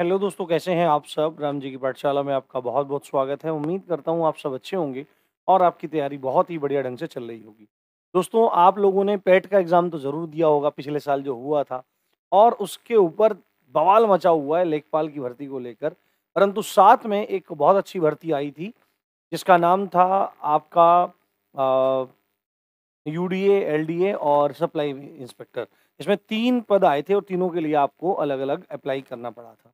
hello दोस्तों कैसे हैं आप सब राम जी की पाठशाला में आपका बहुत बहुत स्वागत है उम्मीद करता हूँ आप सब अच्छे होंगे और आपकी तैयारी बहुत ही बढ़िया ढंग से चल रही होगी दोस्तों आप लोगों ने पेट का एग्ज़ाम तो ज़रूर दिया होगा पिछले साल जो हुआ था और उसके ऊपर बवाल मचा हुआ है लेखपाल की भर्ती को लेकर परंतु साथ में एक बहुत अच्छी भर्ती आई थी जिसका नाम था आपका यू डी एल और सप्लाई इंस्पेक्टर इसमें तीन पद आए थे और तीनों के लिए आपको अलग अलग अप्लाई करना पड़ा था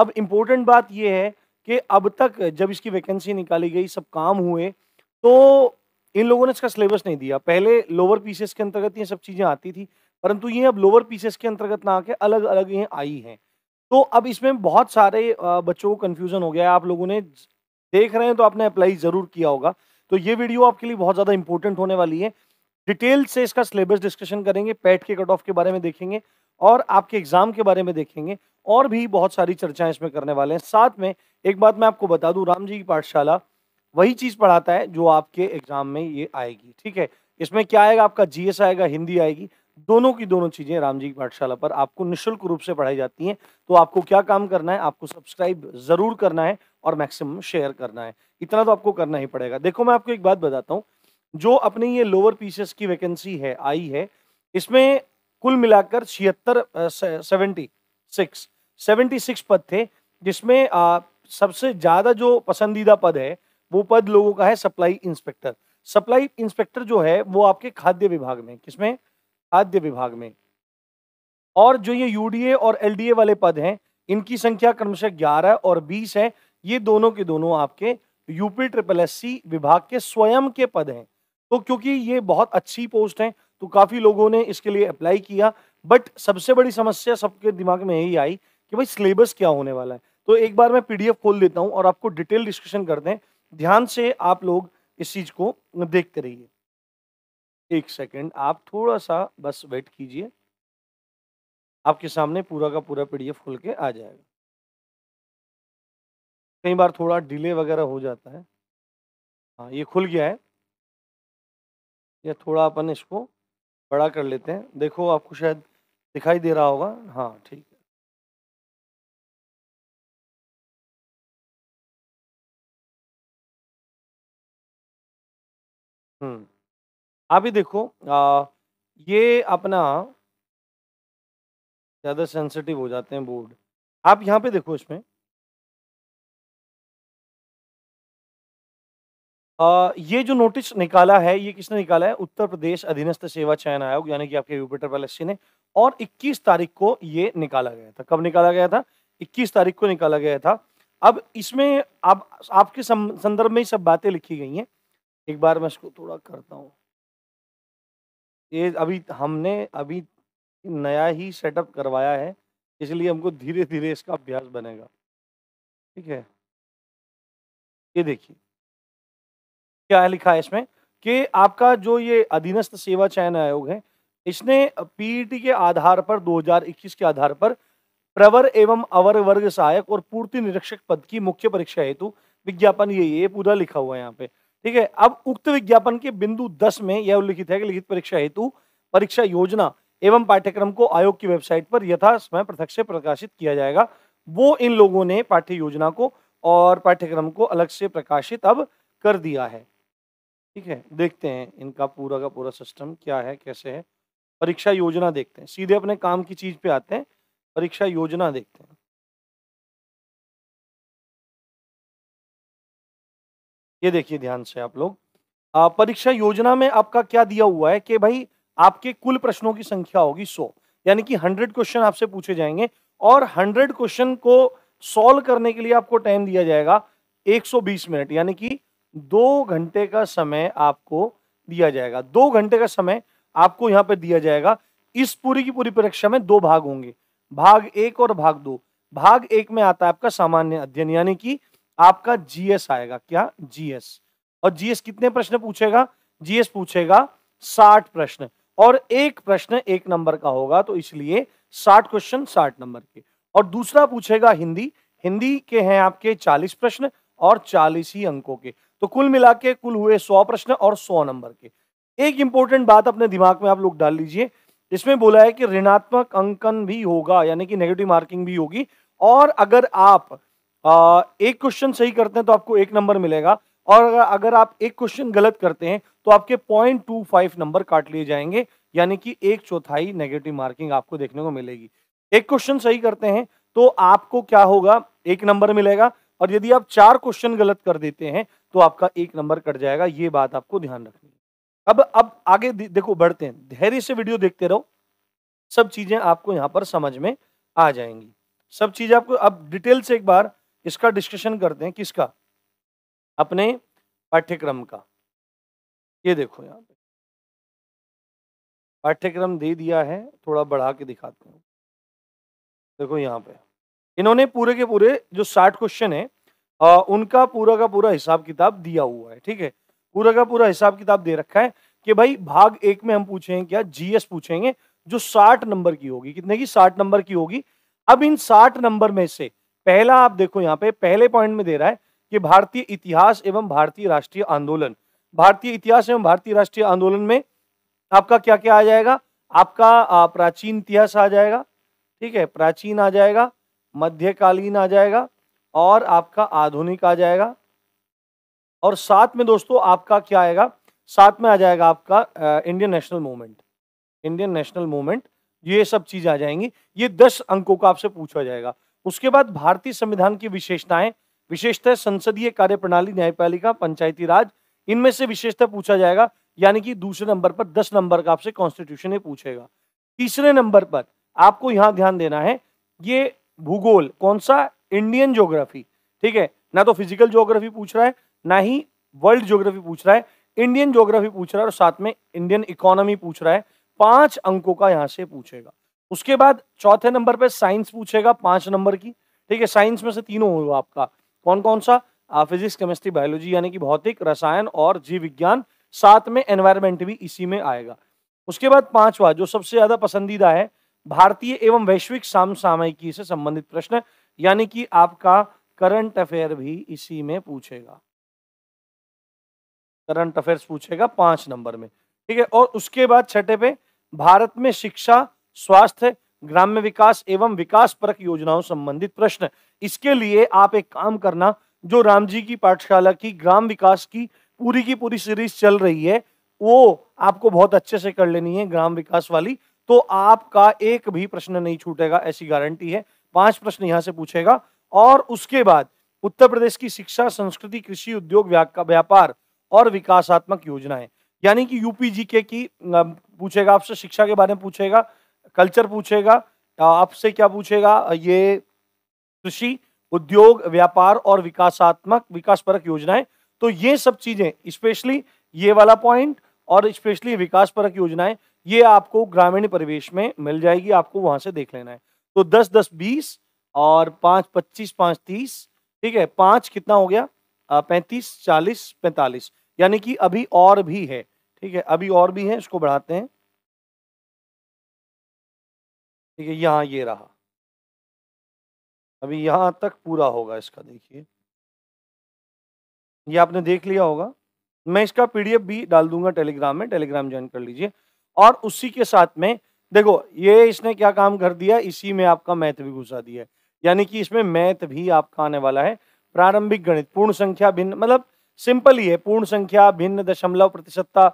अब इम्पोर्टेंट बात यह है कि अब तक जब इसकी वैकेंसी निकाली गई सब काम हुए तो इन लोगों ने इसका सिलेबस नहीं दिया पहले लोअर पीसेस के अंतर्गत ये सब चीज़ें आती थी परंतु ये अब लोअर पीसेस के अंतर्गत ना आके अलग अलग ये आई हैं तो अब इसमें बहुत सारे बच्चों को कन्फ्यूज़न हो गया है आप लोगों ने देख रहे हैं तो आपने अप्लाई ज़रूर किया होगा तो ये वीडियो आपके लिए बहुत ज़्यादा इंपॉर्टेंट होने वाली है डिटेल से इसका सिलेबस डिस्कशन करेंगे पैट के कट ऑफ के बारे में देखेंगे और आपके एग्जाम के बारे में देखेंगे और भी बहुत सारी चर्चाएं इसमें करने वाले हैं साथ में एक बात मैं आपको बता दूं राम जी की पाठशाला वही चीज़ पढ़ाता है जो आपके एग्जाम में ये आएगी ठीक है इसमें क्या आएगा आपका जीएस आएगा हिंदी आएगी दोनों की दोनों चीज़ें राम जी की पाठशाला पर आपको निःशुल्क रूप से पढ़ाई जाती हैं तो आपको क्या काम करना है आपको सब्सक्राइब ज़रूर करना है और मैक्सिमम शेयर करना है इतना तो आपको करना ही पड़ेगा देखो मैं आपको एक बात बताता हूँ जो अपने ये लोअर पीसेस की वैकेंसी है आई है इसमें कुल मिलाकर छिहत्तर सेवेंटी सिक्स सेवेंटी सिक्स पद थे जिसमें आ, सबसे ज़्यादा जो पसंदीदा पद है वो पद लोगों का है सप्लाई इंस्पेक्टर सप्लाई इंस्पेक्टर जो है वो आपके खाद्य विभाग में किसमें खाद्य विभाग में और जो ये यूडीए और एलडीए वाले पद हैं इनकी संख्या क्रमशः ग्यारह और बीस है ये दोनों के दोनों आपके यूपी ट्रिपल एस विभाग के स्वयं के पद हैं तो क्योंकि ये बहुत अच्छी पोस्ट है तो काफ़ी लोगों ने इसके लिए अप्लाई किया बट सबसे बड़ी समस्या सबके दिमाग में यही आई कि भाई सिलेबस क्या होने वाला है तो एक बार मैं पीडीएफ खोल देता हूँ और आपको डिटेल डिस्कशन कर दें ध्यान से आप लोग इस चीज़ को देखते रहिए एक सेकेंड आप थोड़ा सा बस वेट कीजिए आपके सामने पूरा का पूरा पीडीएफ खोल के आ जाएगा कई बार थोड़ा डिले वगैरह हो जाता है हाँ ये खुल गया है या थोड़ा अपन इसको बड़ा कर लेते हैं देखो आपको शायद दिखाई दे रहा होगा हाँ ठीक है हम्म अभी देखो आ, ये अपना ज़्यादा सेंसिटिव हो जाते हैं बोर्ड आप यहाँ पे देखो इसमें आ, ये जो नोटिस निकाला है ये किसने निकाला है उत्तर प्रदेश अधीनस्थ सेवा चयन आयोग यानी कि आपके यूपीटर पैलेस ने और 21 तारीख को ये निकाला गया था कब निकाला गया था 21 तारीख को निकाला गया था अब इसमें आप आपके संदर्भ में ही सब बातें लिखी गई हैं एक बार मैं इसको थोड़ा करता हूँ ये अभी हमने अभी नया ही सेटअप करवाया है इसलिए हमको धीरे धीरे इसका अभ्यास बनेगा ठीक है ये देखिए क्या है लिखा है इसमें कि आपका जो ये अधीनस्थ सेवा चयन आयोग है इसने पीईटी के आधार पर 2021 के आधार पर प्रवर एवं अवर वर्ग सहायक और पूर्ति निरीक्षक पद की मुख्य परीक्षा हेतु विज्ञापन ये ये पूरा लिखा हुआ है यहाँ पे ठीक है अब उक्त विज्ञापन के बिंदु दस में यह उल्लिखित है कि लिखित परीक्षा हेतु परीक्षा योजना एवं पाठ्यक्रम को आयोग की वेबसाइट पर यथा समय पृथक से प्रकाशित किया जाएगा वो इन लोगों ने पाठ्य योजना को और पाठ्यक्रम को अलग से प्रकाशित अब कर दिया है ठीक है देखते हैं इनका पूरा का पूरा सिस्टम क्या है कैसे है परीक्षा योजना देखते हैं सीधे अपने काम की चीज पे आते हैं परीक्षा योजना देखते हैं ये देखिए ध्यान से आप लोग परीक्षा योजना में आपका क्या दिया हुआ है कि भाई आपके कुल प्रश्नों की संख्या होगी सौ यानी कि हंड्रेड क्वेश्चन आपसे पूछे जाएंगे और हंड्रेड क्वेश्चन को सॉल्व करने के लिए आपको टाइम दिया जाएगा 120 मिनट यानी कि दो घंटे का समय आपको दिया जाएगा दो घंटे का समय आपको यहाँ पे दिया जाएगा इस पूरी की पूरी परीक्षा में दो भाग होंगे भाग एक और भाग दो भाग एक में आता है आपका सामान्य अध्ययन यानी कि आपका जीएस आएगा क्या जीएस और जीएस कितने प्रश्न पूछेगा जीएस पूछेगा साठ प्रश्न और एक प्रश्न एक नंबर का होगा तो इसलिए साठ क्वेश्चन साठ नंबर के और दूसरा पूछेगा हिंदी हिंदी के हैं आपके चालीस प्रश्न और चालीस ही अंकों के तो कुल मिला के कुल हुए सौ प्रश्न और सौ नंबर के एक इंपॉर्टेंट बात अपने दिमाग में आप लोग डाल लीजिए इसमें बोला है कि ऋणात्मक अंकन भी होगा यानी कि नेगेटिव मार्किंग भी होगी और अगर आप आ, एक क्वेश्चन सही करते हैं तो आपको एक नंबर मिलेगा और अगर, अगर आप एक क्वेश्चन गलत करते हैं तो आपके पॉइंट टू फाइव नंबर काट लिए जाएंगे यानी कि एक चौथाई नेगेटिव मार्किंग आपको देखने को मिलेगी एक क्वेश्चन सही करते हैं तो आपको क्या होगा एक नंबर मिलेगा और यदि आप चार क्वेश्चन गलत कर देते हैं तो आपका एक नंबर कट जाएगा ये बात आपको ध्यान रखनी है अब अब आगे देखो बढ़ते हैं धैर्य से वीडियो देखते रहो सब चीजें आपको यहाँ पर समझ में आ जाएंगी सब चीजें आपको अब डिटेल से एक बार इसका डिस्कशन करते हैं किसका अपने पाठ्यक्रम का ये देखो यहाँ पे पाठ्यक्रम दे दिया है थोड़ा बढ़ा के दिखाते हैं देखो यहाँ पे इन्होंने पूरे के पूरे जो साठ क्वेश्चन है आ, उनका पूरा का पूरा हिसाब किताब दिया हुआ है ठीक है पूरा का पूरा हिसाब किताब दे रखा है कि भाई भाग एक में हम पूछेंगे क्या जीएस पूछेंगे जो साठ नंबर की होगी कितने की साठ नंबर की होगी अब इन साठ नंबर में से पहला आप देखो यहाँ पे पहले पॉइंट में दे रहा है कि भारतीय इतिहास एवं भारतीय राष्ट्रीय आंदोलन भारतीय इतिहास एवं भारतीय राष्ट्रीय आंदोलन में आपका क्या क्या आ जाएगा आपका प्राचीन इतिहास आ जाएगा ठीक है प्राचीन आ जाएगा मध्यकालीन आ जाएगा और आपका आधुनिक आ जाएगा और साथ में दोस्तों आपका क्या आएगा साथ में आ जाएगा आपका Indian national movement Indian national movement ये सब चीज़ आ जाएंगी ये दस अंकों का आपसे पूछा जाएगा उसके बाद भारतीय संविधान की विशेषताएं विशेषता संसदीय कार्य प्रणाली न्यायपालिका पंचायती राज इनमें से विशेषता पूछा जाएगा यानी कि दूसरे नंबर पर दस नंबर का आपसे कॉन्स्टिट्यूशन ये पूछेगा तीसरे नंबर पर आपको यहाँ ध्यान देना है ये भूगोल कौन सा इंडियन ज्योग्राफी ठीक है ना तो फिजिकल ज्योग्राफी पूछ रहा है ना ही वर्ल्ड ज्योग्राफी पूछ रहा है इंडियन ज्योग्राफी पूछ रहा है और साथ में इंडियन इकोनॉमी पूछ रहा है पांच अंकों का यहां से पूछेगा उसके बाद चौथे नंबर पे साइंस पूछेगा पांच नंबर की ठीक है साइंस में से तीनों होगा आपका कौन कौन सा आ, फिजिक्स केमिस्ट्री बायोलॉजी यानी कि भौतिक रसायन और जीव विज्ञान साथ में एनवायरमेंट भी इसी में आएगा उसके बाद पांचवा जो सबसे ज्यादा पसंदीदा है भारतीय एवं वैश्विक सामसामयिकी से संबंधित प्रश्न यानी कि आपका करंट अफेयर भी इसी में पूछेगा करंट अफेयर्स पूछेगा पांच नंबर में ठीक है और उसके बाद छठे पे भारत में शिक्षा स्वास्थ्य ग्राम्य विकास एवं विकास परक योजनाओं संबंधित प्रश्न इसके लिए आप एक काम करना जो राम जी की पाठशाला की ग्राम विकास की पूरी की पूरी सीरीज चल रही है वो आपको बहुत अच्छे से कर लेनी है ग्राम विकास वाली तो आपका एक भी प्रश्न नहीं छूटेगा ऐसी गारंटी है पांच प्रश्न यहाँ से पूछेगा और उसके बाद उत्तर प्रदेश की शिक्षा संस्कृति कृषि उद्योग व्यापार और विकासात्मक योजनाएं यानी कि यूपी के की पूछेगा आपसे शिक्षा के बारे में पूछेगा कल्चर पूछेगा आपसे क्या पूछेगा ये कृषि उद्योग व्यापार और विकासात्मक विकास परक योजनाएं तो ये सब चीजें स्पेशली ये वाला पॉइंट और स्पेशली विकास परक योजनाएं ये आपको ग्रामीण परिवेश में मिल जाएगी आपको वहां से देख लेना है तो दस दस बीस और पाँच पच्चीस पाँच तीस ठीक है पाँच कितना हो गया पैंतीस चालीस पैंतालीस यानी कि अभी और भी है ठीक है अभी और भी है इसको बढ़ाते हैं ठीक है यहाँ ये रहा अभी यहाँ तक पूरा होगा इसका देखिए ये आपने देख लिया होगा मैं इसका पीडीएफ भी डाल दूंगा टेलीग्राम में टेलीग्राम ज्वाइन कर लीजिए और उसी के साथ में देखो ये इसने क्या काम कर दिया इसी में आपका मैथ भी घुसा दिया है यानी कि इसमें मैथ भी आपका आने वाला है प्रारंभिक गणित पूर्ण संख्या भिन्न मतलब सिंपल ही है पूर्ण संख्या भिन्न दशमलव प्रतिशतता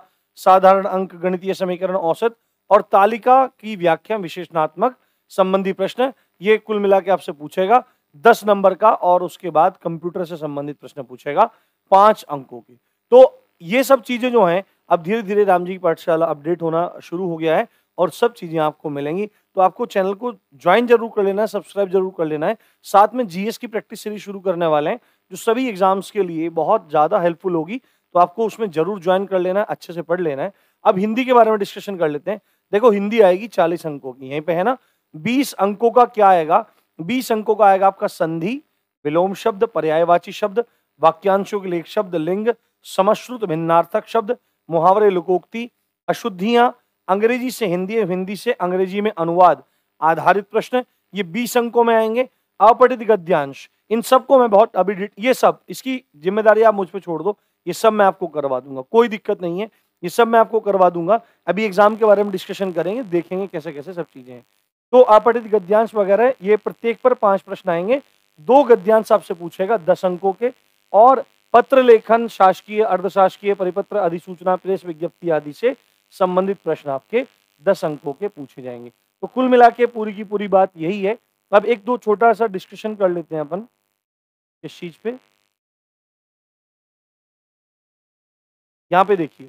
साधारण अंक गणितीय समीकरण औसत और तालिका की व्याख्या विशेषणात्मक संबंधी प्रश्न ये कुल मिला के आपसे पूछेगा दस नंबर का और उसके बाद कंप्यूटर से संबंधित प्रश्न पूछेगा पांच अंकों के तो ये सब चीजें जो हैं अब धीरे धीरे राम जी की पाठशाला अपडेट होना शुरू हो गया है और सब चीज़ें आपको मिलेंगी तो आपको चैनल को ज्वाइन जरूर कर लेना है सब्सक्राइब जरूर कर लेना है साथ में जी की प्रैक्टिस सीरीज शुरू करने वाले हैं जो सभी एग्जाम्स के लिए बहुत ज़्यादा हेल्पफुल होगी तो आपको उसमें जरूर ज्वाइन कर लेना है अच्छे से पढ़ लेना है अब हिंदी के बारे में डिस्कशन कर लेते हैं देखो हिंदी आएगी चालीस अंकों की यहीं पर है ना बीस अंकों का क्या आएगा बीस अंकों का आएगा आपका संधि विलोम शब्द पर्यायवाची शब्द वाक्यांशों के लेख शब्द लिंग समश्रुत भिन्नार्थक शब्द मुहावरे लुकोक्ति अशुद्धियां अंग्रेजी से हिंदी हिंदी से अंग्रेजी में अनुवाद आधारित प्रश्न ये बीस अंकों में आएंगे अपठित गद्यांश इन सबको मैं बहुत अभी ये सब इसकी जिम्मेदारी आप मुझ पर छोड़ दो ये सब मैं आपको करवा दूंगा कोई दिक्कत नहीं है ये सब मैं आपको करवा दूंगा अभी एग्जाम के बारे में डिस्कशन करेंगे देखेंगे कैसे कैसे सब चीजें हैं तो अपठित गद्यांश वगैरह ये प्रत्येक पर पांच प्रश्न आएंगे दो गद्यांश आपसे पूछेगा दस अंकों के और पत्र लेखन शासकीय अर्धशासकीय परिपत्र अधिसूचना प्रेस विज्ञप्ति आदि से संबंधित प्रश्न आपके दस अंकों के पूछे जाएंगे तो कुल मिला के पूरी की पूरी बात यही है अब एक दो छोटा सा डिस्कशन कर लेते हैं अपन इस चीज पे यहाँ पे देखिए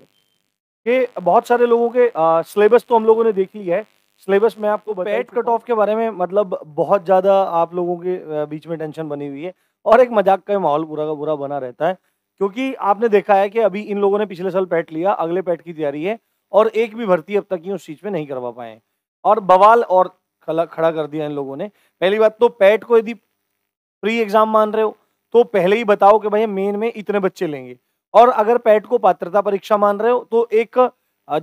कि बहुत सारे लोगों के सिलेबस तो हम लोगों ने देख लिया है सिलेबस में आपको पेट कट ऑफ के बारे में मतलब बहुत ज़्यादा आप लोगों के बीच में टेंशन बनी हुई है और एक मजाक का माहौल पूरा का पूरा बना रहता है क्योंकि आपने देखा है कि अभी इन लोगों ने पिछले साल पैट लिया अगले पैट की तैयारी है और एक भी भर्ती अब तक उस चीज पे नहीं करवा पाए और बवाल और खड़ा कर दिया इन लोगों ने पहली बात तो पैट को यदि प्री एग्जाम मान रहे हो तो पहले ही बताओ कि भैया मेन में इतने बच्चे लेंगे और अगर पैट को पात्रता परीक्षा मान रहे हो तो एक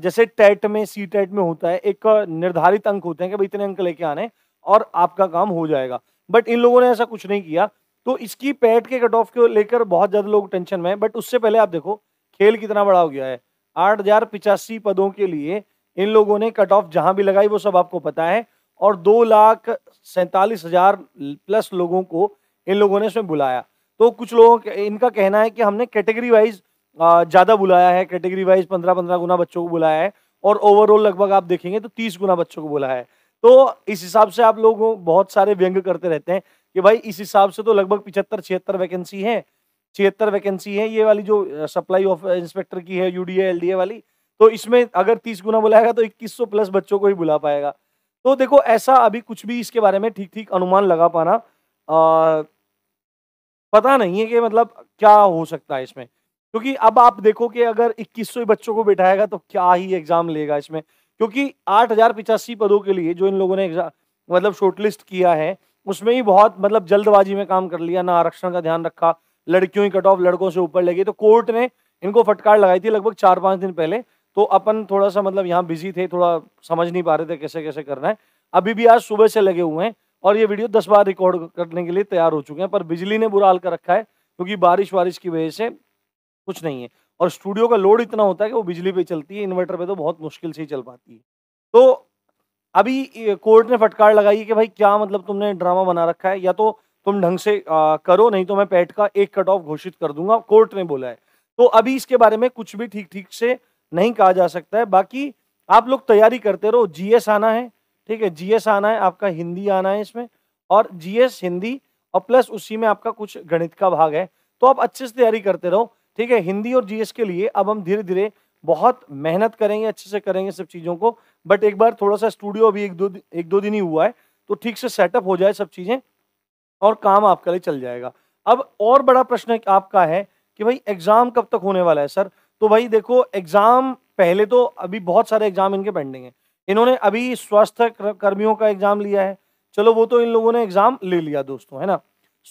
जैसे टेट में सी टेट में होता है एक निर्धारित अंक होते हैं कि भाई इतने अंक लेके आने और आपका काम हो जाएगा बट इन लोगों ने ऐसा कुछ नहीं किया तो इसकी पैट के कट ऑफ को लेकर बहुत ज़्यादा लोग टेंशन में है बट उससे पहले आप देखो खेल कितना बड़ा हो गया है आठ हजार पिचासी पदों के लिए इन लोगों ने कट ऑफ जहां भी लगाई वो सब आपको पता है और दो लाख सैंतालीस हजार प्लस लोगों को इन लोगों ने इसमें बुलाया तो कुछ लोगों इनका कहना है कि हमने कैटेगरी वाइज ज़्यादा बुलाया है कैटेगरी वाइज पंद्रह पंद्रह गुना बच्चों को बुलाया है और ओवरऑल लगभग आप देखेंगे तो तीस गुना बच्चों को बुलाया है तो इस हिसाब से आप लोग बहुत सारे व्यंग करते रहते हैं कि भाई इस हिसाब से तो लगभग पिछहत्तर छिहत्तर वैकेंसी है छिहत्तर वैकेंसी है ये वाली जो सप्लाई ऑफ इंस्पेक्टर की है यूडीए एलडीए वाली तो इसमें अगर तीस गुना बुलाएगा तो इक्कीस सौ प्लस बच्चों को ही बुला पाएगा तो देखो ऐसा अभी कुछ भी इसके बारे में ठीक ठीक अनुमान लगा पाना आ, पता नहीं है कि मतलब क्या हो सकता है इसमें क्योंकि अब आप देखो कि अगर इक्कीस सौ बच्चों को बिठाएगा तो क्या ही एग्जाम लेगा इसमें क्योंकि आठ हजार पिचासी पदों के लिए जो इन लोगों ने मतलब शॉर्टलिस्ट किया है उसमें ही बहुत मतलब जल्दबाजी में काम कर लिया ना आरक्षण का ध्यान रखा लड़कियों की कट ऑफ लड़कों से ऊपर लगी तो कोर्ट ने इनको फटकार लगाई थी लगभग चार पाँच दिन पहले तो अपन थोड़ा सा मतलब यहाँ बिजी थे थोड़ा समझ नहीं पा रहे थे कैसे कैसे करना है अभी भी आज सुबह से लगे हुए हैं और ये वीडियो दस बार रिकॉर्ड करने के लिए तैयार हो चुके हैं पर बिजली ने बुरा हाल कर रखा है क्योंकि बारिश वारिश की वजह से कुछ नहीं है और स्टूडियो का लोड इतना होता है कि वो बिजली पे चलती है इन्वर्टर पे तो बहुत मुश्किल से ही चल पाती है तो अभी कोर्ट ने फटकार लगाई कि भाई क्या मतलब तुमने ड्रामा बना रखा है या तो तुम ढंग से आ, करो नहीं तो मैं पैट का एक कट ऑफ घोषित कर दूंगा कोर्ट ने बोला है तो अभी इसके बारे में कुछ भी ठीक ठीक से नहीं कहा जा सकता है बाकी आप लोग तैयारी करते रहो जीएस आना है ठीक है जीएस आना है आपका हिंदी आना है इसमें और जीएस हिंदी और प्लस उसी में आपका कुछ गणित का भाग है तो आप अच्छे से तैयारी करते रहो ठीक है हिंदी और जीएस के लिए अब हम धीरे धीरे बहुत मेहनत करेंगे अच्छे से करेंगे सब चीज़ों को बट एक बार थोड़ा सा स्टूडियो अभी एक दो एक दो दिन ही हुआ है तो ठीक से सेटअप हो जाए सब चीज़ें और काम आपके लिए चल जाएगा अब और बड़ा प्रश्न आपका है कि भाई एग्ज़ाम कब तक होने वाला है सर तो भाई देखो एग्ज़ाम पहले तो अभी बहुत सारे एग्ज़ाम इनके पेंडिंग है इन्होंने अभी स्वास्थ्य कर्मियों का एग्ज़ाम लिया है चलो वो तो इन लोगों ने एग्ज़ाम ले लिया दोस्तों है ना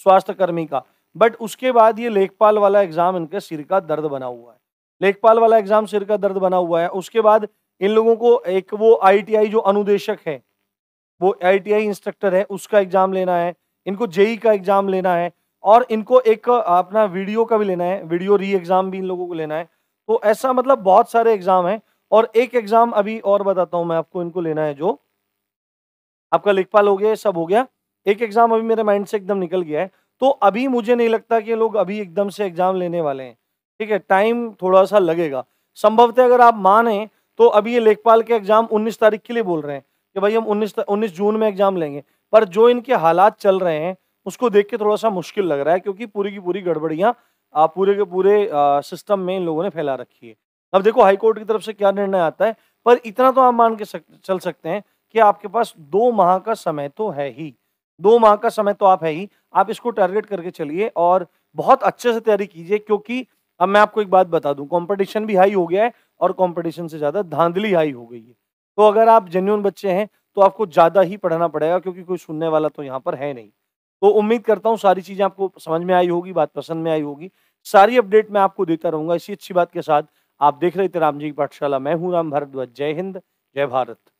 स्वास्थ्य कर्मी का बट उसके बाद ये लेखपाल वाला एग्ज़ाम इनके सिर का दर्द बना हुआ है लेखपाल वाला एग्ज़ाम सिर का दर्द बना हुआ है उसके बाद इन लोगों को एक वो आईटीआई जो अनुदेशक है वो आईटीआई इंस्ट्रक्टर है उसका एग्ज़ाम लेना है इनको जेई का एग्ज़ाम लेना है और इनको एक अपना वीडियो का भी लेना है वीडियो री एग्ज़ाम भी इन लोगों को लेना है तो ऐसा मतलब बहुत सारे एग्ज़ाम हैं और एक एग्ज़ाम अभी और बताता हूं मैं आपको इनको लेना है जो आपका लेखपाल हो गया सब हो गया एक एग्ज़ाम अभी मेरे माइंड से एकदम निकल गया है तो अभी मुझे नहीं लगता कि लोग अभी एकदम से एग्ज़ाम लेने वाले हैं ठीक है टाइम थोड़ा सा लगेगा संभवतः अगर आप माने तो अभी ये लेखपाल के एग्ज़ाम उन्नीस तारीख के लिए बोल रहे हैं कि भाई हम उन्नीस उन्नीस जून में एग्ज़ाम लेंगे पर जो इनके हालात चल रहे हैं उसको देख के थोड़ा सा मुश्किल लग रहा है क्योंकि पूरी की पूरी गड़बड़ियाँ पूरे के पूरे सिस्टम में इन लोगों ने फैला रखी है अब देखो हाईकोर्ट की तरफ से क्या निर्णय आता है पर इतना तो आप मान के सक, चल सकते हैं कि आपके पास दो माह का समय तो है ही दो माह का समय तो आप है ही आप इसको टारगेट करके चलिए और बहुत अच्छे से तैयारी कीजिए क्योंकि अब मैं आपको एक बात बता दूं कंपटीशन भी हाई हो गया है और कंपटीशन से ज़्यादा धांधली हाई हो गई है तो अगर आप जेन्यून बच्चे हैं तो आपको ज़्यादा ही पढ़ना पड़ेगा क्योंकि कोई सुनने वाला तो यहाँ पर है नहीं तो उम्मीद करता हूँ सारी चीज़ें आपको समझ में आई होगी बात पसंद में आई होगी सारी अपडेट मैं आपको देता रहूँगा इसी अच्छी बात के साथ आप देख रहे थे राम जी की पाठशाला मैं हूँ राम भारद्वाज जय हिंद जय भारत